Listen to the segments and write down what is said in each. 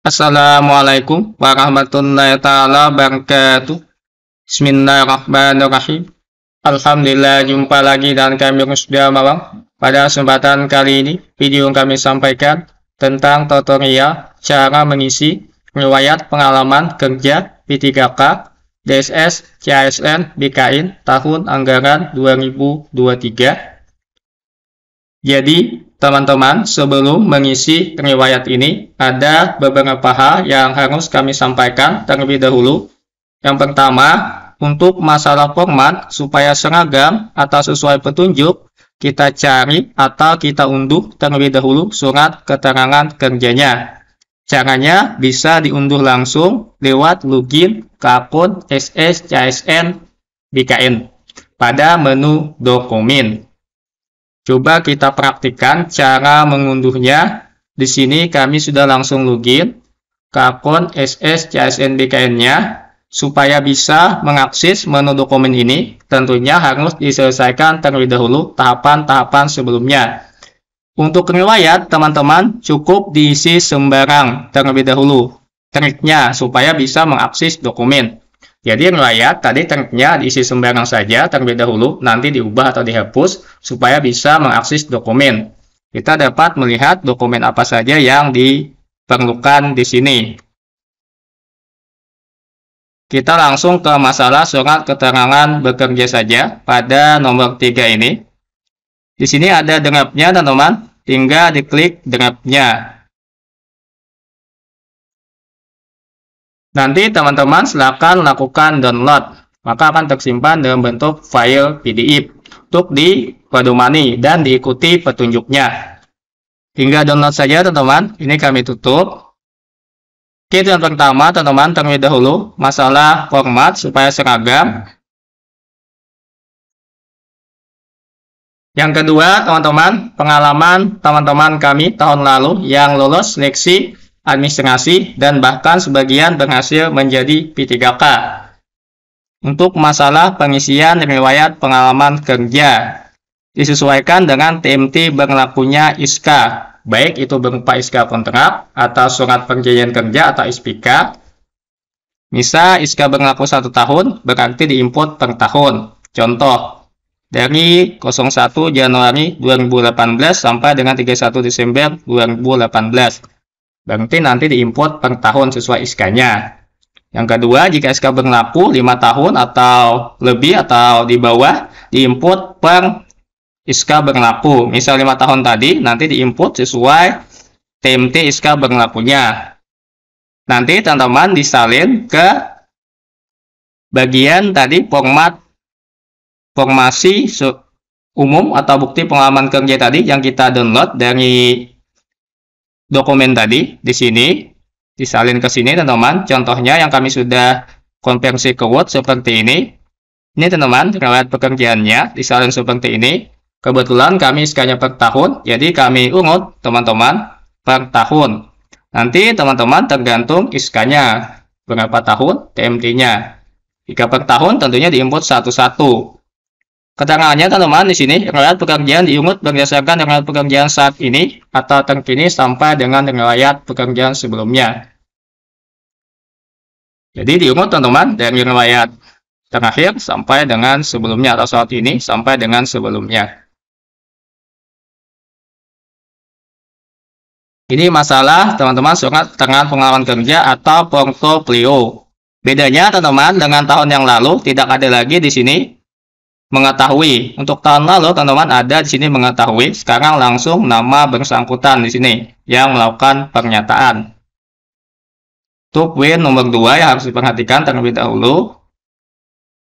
Assalamualaikum warahmatullahi taala wabarakatuh. Bismillahirrahmanirrahim. Alhamdulillah jumpa lagi dan kami sudah malam. Pada kesempatan kali ini, video yang kami sampaikan tentang tutorial cara mengisi riwayat pengalaman kerja P3K DSS CASN BKN tahun anggaran 2023. Jadi, Teman-teman, sebelum mengisi riwayat ini, ada beberapa hal yang harus kami sampaikan terlebih dahulu. Yang pertama, untuk masalah format, supaya seragam atau sesuai petunjuk, kita cari atau kita unduh terlebih dahulu surat keterangan kerjanya. Caranya bisa diunduh langsung lewat login ke akun SSCSN BKN pada menu dokumen. Coba kita praktikkan cara mengunduhnya. Di sini kami sudah langsung login ke akun SS bkn nya Supaya bisa mengakses menu dokumen ini, tentunya harus diselesaikan terlebih dahulu tahapan-tahapan sebelumnya. Untuk riwayat, teman-teman cukup diisi sembarang terlebih dahulu. Triknya supaya bisa mengakses dokumen. Jadi yang layak tadi tanknya diisi sembarang saja terlebih dahulu, nanti diubah atau dihapus supaya bisa mengakses dokumen. Kita dapat melihat dokumen apa saja yang diperlukan di sini. Kita langsung ke masalah surat keterangan bekerja saja pada nomor 3 ini. Di sini ada dengapnya teman-teman, tinggal diklik dengapnya. Nanti teman-teman silakan lakukan download, maka akan tersimpan dalam bentuk file PDF untuk dipadumani dan diikuti petunjuknya. Hingga download saja teman-teman, ini kami tutup. Oke, yang pertama teman-teman terlebih dahulu masalah format supaya seragam. Yang kedua, teman-teman, pengalaman teman-teman kami tahun lalu yang lulus seleksi administrasi, dan bahkan sebagian berhasil menjadi P3K. Untuk masalah pengisian riwayat pengalaman kerja, disesuaikan dengan TMT berlakunya isk baik itu berupa isk kontrak atau surat perjanjian kerja atau ispk misal isk berlaku satu tahun, berarti diinput per tahun. Contoh, dari 01 Januari 2018 sampai dengan 31 Desember 2018 Berarti nanti diimport per tahun sesuai SK-nya. Yang kedua, jika SK berlaku 5 tahun atau lebih atau di bawah, diimport per SK berlaku. Misal 5 tahun tadi, nanti diimport sesuai TMT SK berlakunya. Nanti teman-teman disalin ke bagian tadi format formasi umum atau bukti pengalaman kerja tadi yang kita download dari dokumen tadi di sini disalin ke sini teman-teman contohnya yang kami sudah konversi ke Word seperti ini ini teman-teman riwayat pekerjaannya disalin seperti ini kebetulan kami sekanya per tahun jadi kami urut teman-teman per tahun nanti teman-teman tergantung iskanya berapa tahun TMT-nya jika per tahun tentunya diinput satu-satu Keterangannya teman-teman di sini riwayat pekerjaan diungut berdasarkan riwayat pekerjaan saat ini atau terkini sampai dengan riwayat pekerjaan sebelumnya. Jadi diungut teman-teman dari riwayat terakhir sampai dengan sebelumnya atau saat ini sampai dengan sebelumnya. Ini masalah teman-teman surat tengah pengalaman kerja atau portfolio. Bedanya teman-teman dengan tahun yang lalu tidak ada lagi di sini mengetahui. Untuk tahun lalu teman-teman ada di sini mengetahui. Sekarang langsung nama bersangkutan di sini yang melakukan pernyataan. Untuk win nomor 2 yang harus diperhatikan terlebih dahulu.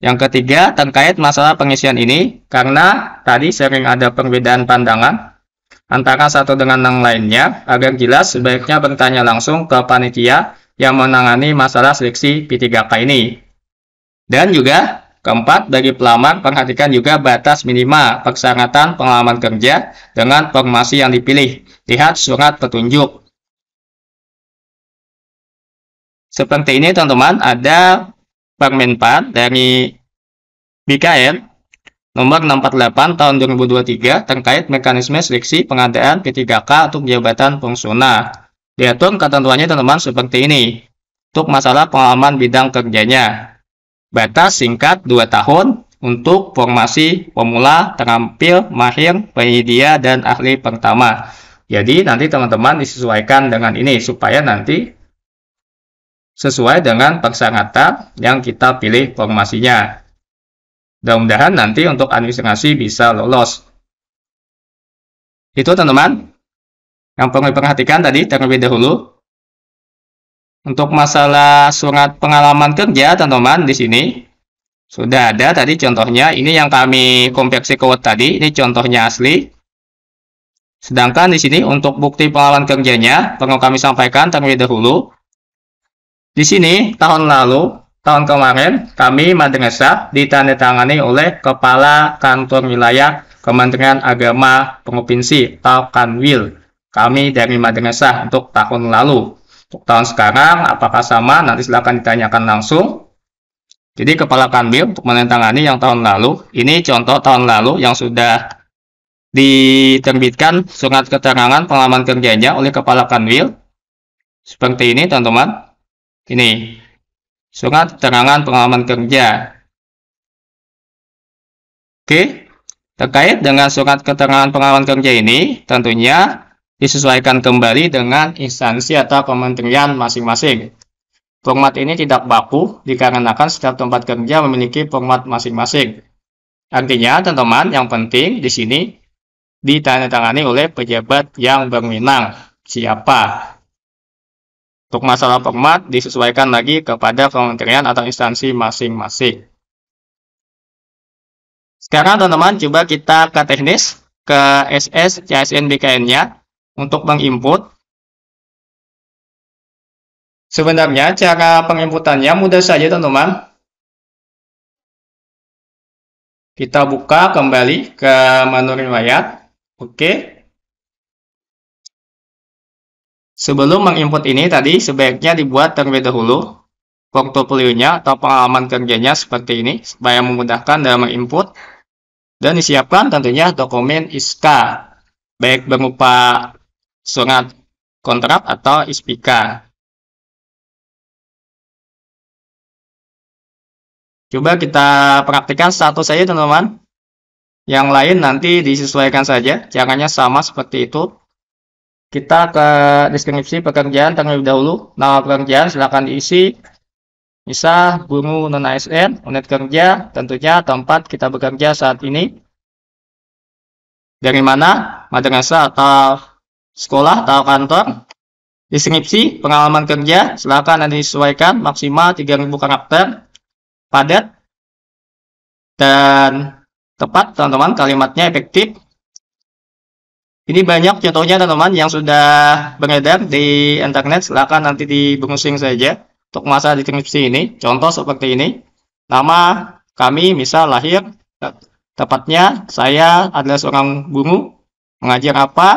Yang ketiga terkait masalah pengisian ini karena tadi sering ada perbedaan pandangan antara satu dengan yang lainnya. Agar jelas sebaiknya bertanya langsung ke panitia yang menangani masalah seleksi P3K ini. Dan juga Keempat, bagi pelamar, perhatikan juga batas minimal persyaratan pengalaman kerja dengan formasi yang dipilih. Lihat surat petunjuk. Seperti ini, teman-teman, ada 4 dari BKN nomor 648 tahun 2023 terkait mekanisme seleksi pengadaan P3K untuk jabatan fungsional. Diatur ketentuannya, teman-teman, seperti ini. Untuk masalah pengalaman bidang kerjanya, Batas singkat 2 tahun untuk formasi pemula, terampil, mahir, penyedia, dan ahli pertama. Jadi nanti teman-teman disesuaikan dengan ini supaya nanti sesuai dengan persyaratan yang kita pilih formasinya. Mudah-mudahan nanti untuk administrasi bisa lolos. Itu teman-teman yang perlu diperhatikan tadi terlebih dahulu untuk masalah surat pengalaman kerja, teman-teman, di sini sudah ada tadi contohnya. Ini yang kami konveksi ke Word tadi, ini contohnya asli. Sedangkan di sini untuk bukti pengalaman kerjanya, perlu kami sampaikan terlebih dahulu. Di sini, tahun lalu, tahun kemarin, kami madrasah ditandatangani oleh Kepala Kantor Wilayah Kementerian Agama Provinsi atau Kanwil. Kami dari madrasah untuk tahun lalu tahun sekarang apakah sama nanti silahkan ditanyakan langsung jadi kepala kanwil untuk menentangani yang tahun lalu ini contoh tahun lalu yang sudah diterbitkan surat keterangan pengalaman kerjanya oleh kepala kanwil seperti ini teman-teman ini surat keterangan pengalaman kerja oke terkait dengan surat keterangan pengalaman kerja ini tentunya disesuaikan kembali dengan instansi atau kementerian masing-masing. Format ini tidak baku dikarenakan setiap tempat kerja memiliki format masing-masing. Artinya, teman-teman, yang penting di sini ditandatangani oleh pejabat yang berminang. Siapa? Untuk masalah format disesuaikan lagi kepada kementerian atau instansi masing-masing. Sekarang teman-teman coba kita ke teknis, ke SS, CSN, BKN-nya untuk menginput. Sebenarnya cara penginputannya mudah saja teman-teman. Kita buka kembali ke menu riwayat. Oke. Sebelum menginput ini tadi sebaiknya dibuat terlebih dahulu portofolionya atau pengalaman kerjanya seperti ini supaya memudahkan dalam menginput dan disiapkan tentunya dokumen ISKA baik berupa surat kontrak atau SPK. Coba kita praktikkan satu saja teman-teman. Yang lain nanti disesuaikan saja, caranya sama seperti itu. Kita ke deskripsi pekerjaan terlebih dahulu. Nama pekerjaan silahkan diisi. Bisa guru non ASN, unit kerja, tentunya tempat kita bekerja saat ini. Dari mana? Madrasah atau sekolah atau kantor. Deskripsi, pengalaman kerja, silakan nanti sesuaikan maksimal 3000 karakter, padat, dan tepat teman-teman, kalimatnya efektif. Ini banyak contohnya teman-teman yang sudah beredar di internet, silakan nanti di browsing saja untuk masa deskripsi ini. Contoh seperti ini, nama kami misal lahir, tepatnya saya adalah seorang guru, mengajar apa,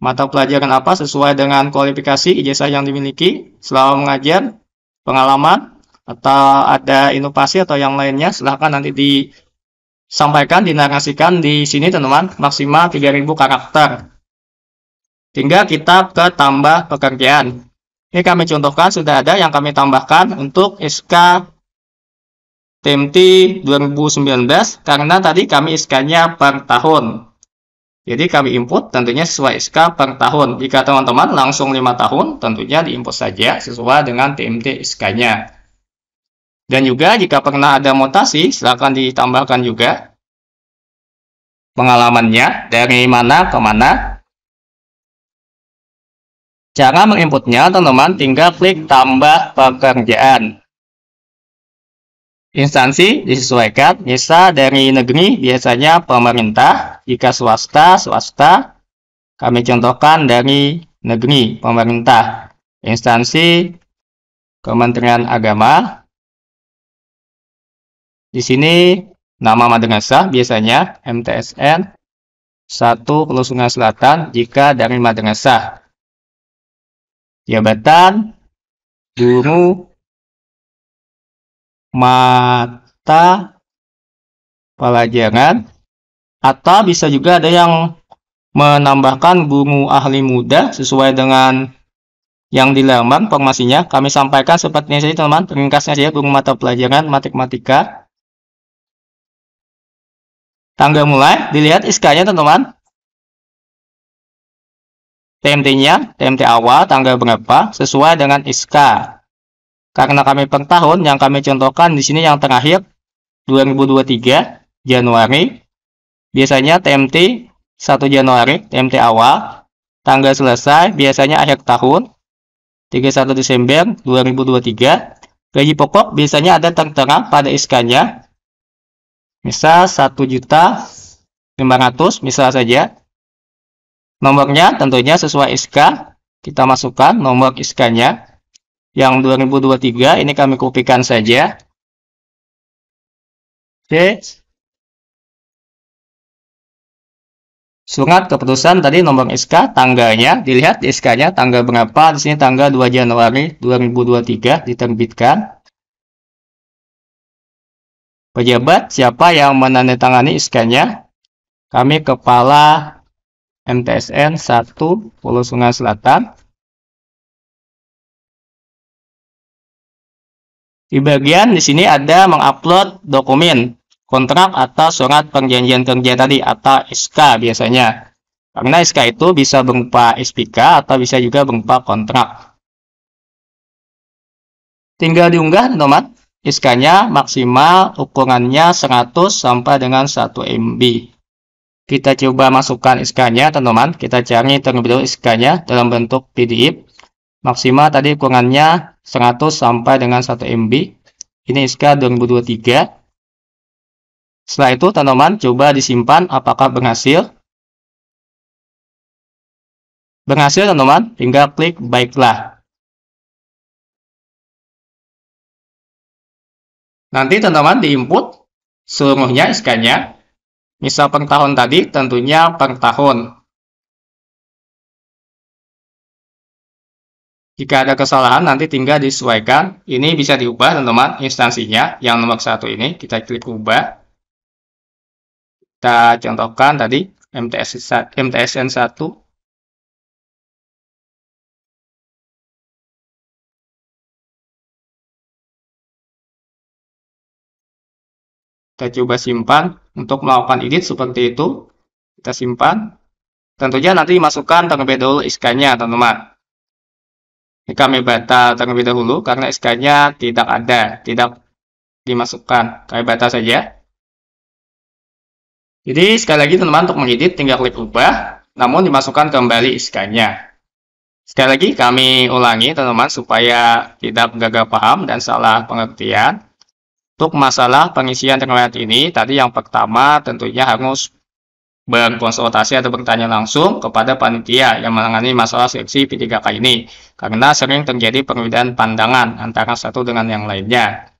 mata pelajaran apa sesuai dengan kualifikasi ijazah yang dimiliki selama mengajar, pengalaman, atau ada inovasi atau yang lainnya, silahkan nanti disampaikan, dinarasikan di sini teman-teman, maksimal 3000 karakter. Tinggal kita ke tambah pekerjaan. Ini kami contohkan, sudah ada yang kami tambahkan untuk SK TMT 2019, karena tadi kami SK-nya per tahun. Jadi kami input tentunya sesuai SK per tahun. Jika teman-teman langsung 5 tahun, tentunya di input saja sesuai dengan TMT SK-nya. Dan juga jika pernah ada mutasi, silakan ditambahkan juga pengalamannya dari mana ke mana. Cara menginputnya, teman-teman tinggal klik tambah pekerjaan. Instansi disesuaikan, bisa dari negeri biasanya pemerintah, jika swasta, swasta, kami contohkan dari negeri, pemerintah, instansi, Kementerian Agama. Di sini nama madrasah biasanya MTSN 1 Pulau Sungai Selatan jika dari madrasah. Jabatan guru mata pelajaran atau bisa juga ada yang menambahkan guru ahli muda sesuai dengan yang dilamar formasinya kami sampaikan seperti ini saja teman ringkasnya saja guru mata pelajaran matematika tangga mulai dilihat iskanya teman-teman TMT-nya TMT awal tangga berapa sesuai dengan SK karena kami per tahun yang kami contohkan di sini yang terakhir 2023 Januari biasanya TMT 1 Januari TMT awal tanggal selesai biasanya akhir tahun 31 Desember 2023 gaji pokok biasanya ada tertera pada sk misal 1 juta 500 misal saja nomornya tentunya sesuai SK kita masukkan nomor SK-nya yang 2023 ini kami kopikan saja. Oke. Surat keputusan tadi nomor SK, tangganya dilihat SK-nya tanggal berapa? Di sini tanggal 2 Januari 2023 diterbitkan. Pejabat siapa yang menandatangani SK-nya? Kami kepala MTSN 1 Pulau Sungai Selatan. Di bagian di sini ada mengupload dokumen, kontrak atau surat perjanjian kerja tadi atau SK biasanya. Karena SK itu bisa berupa SPK atau bisa juga berupa kontrak. Tinggal diunggah teman-teman. SK-nya maksimal ukurannya 100 sampai dengan 1 MB. Kita coba masukkan SK-nya teman-teman. Kita cari terlebih dahulu SK-nya dalam bentuk PDF maksimal tadi ukurannya 100 sampai dengan 1 MB. Ini SK 2023. Setelah itu teman-teman coba disimpan apakah berhasil. Berhasil teman-teman, tinggal klik baiklah. Nanti teman-teman diinput seluruhnya SK-nya. Misal per tahun tadi, tentunya per tahun. Jika ada kesalahan, nanti tinggal disesuaikan. Ini bisa diubah, teman-teman, instansinya. Yang nomor satu ini, kita klik ubah. Kita contohkan tadi, MTS, MTSN 1. Kita coba simpan. Untuk melakukan edit seperti itu, kita simpan. Tentunya nanti masukkan terlebih dahulu iskanya, teman-teman kami batal terlebih dahulu karena SK-nya tidak ada, tidak dimasukkan. Kami batal saja. Jadi sekali lagi teman-teman untuk mengedit tinggal klik ubah, namun dimasukkan kembali SK-nya. Sekali lagi kami ulangi teman-teman supaya tidak gagal paham dan salah pengertian. Untuk masalah pengisian terkait ini, tadi yang pertama tentunya harus berkonsultasi atau bertanya langsung kepada panitia yang menangani masalah seleksi P3K ini karena sering terjadi perbedaan pandangan antara satu dengan yang lainnya.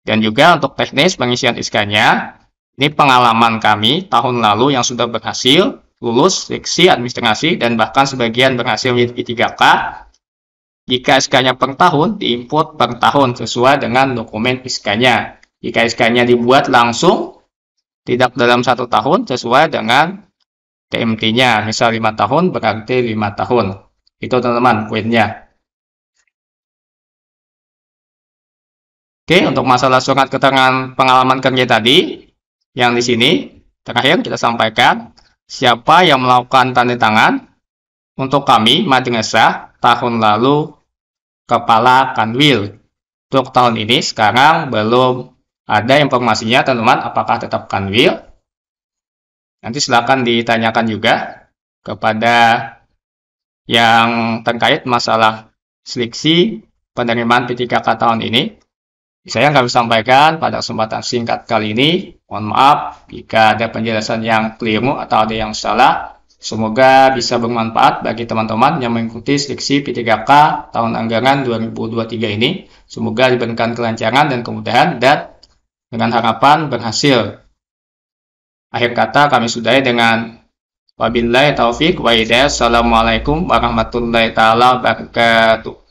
Dan juga untuk teknis pengisian SK-nya, ini pengalaman kami tahun lalu yang sudah berhasil lulus seleksi administrasi dan bahkan sebagian berhasil menjadi P3K jika SK-nya per tahun diinput per tahun sesuai dengan dokumen SK-nya. Jika SK-nya dibuat langsung tidak dalam satu tahun sesuai dengan TMT-nya. Misal lima tahun berarti lima tahun. Itu teman-teman poinnya. Oke, untuk masalah surat keterangan pengalaman kerja tadi, yang di sini terakhir kita sampaikan siapa yang melakukan tanda tangan untuk kami madrasah tahun lalu kepala kanwil. Untuk tahun ini sekarang belum ada informasinya teman-teman, apakah tetap kanwil? Nanti silakan ditanyakan juga kepada yang terkait masalah seleksi penerimaan P3K tahun ini. Saya akan sampaikan pada kesempatan singkat kali ini. Mohon maaf jika ada penjelasan yang keliru atau ada yang salah. Semoga bisa bermanfaat bagi teman-teman yang mengikuti seleksi P3K tahun anggaran 2023 ini. Semoga diberikan kelancaran dan kemudahan dan dengan harapan berhasil. Akhir kata kami sudahi dengan wabillahi taufik wa hidayah. Assalamualaikum warahmatullahi taala wabarakatuh.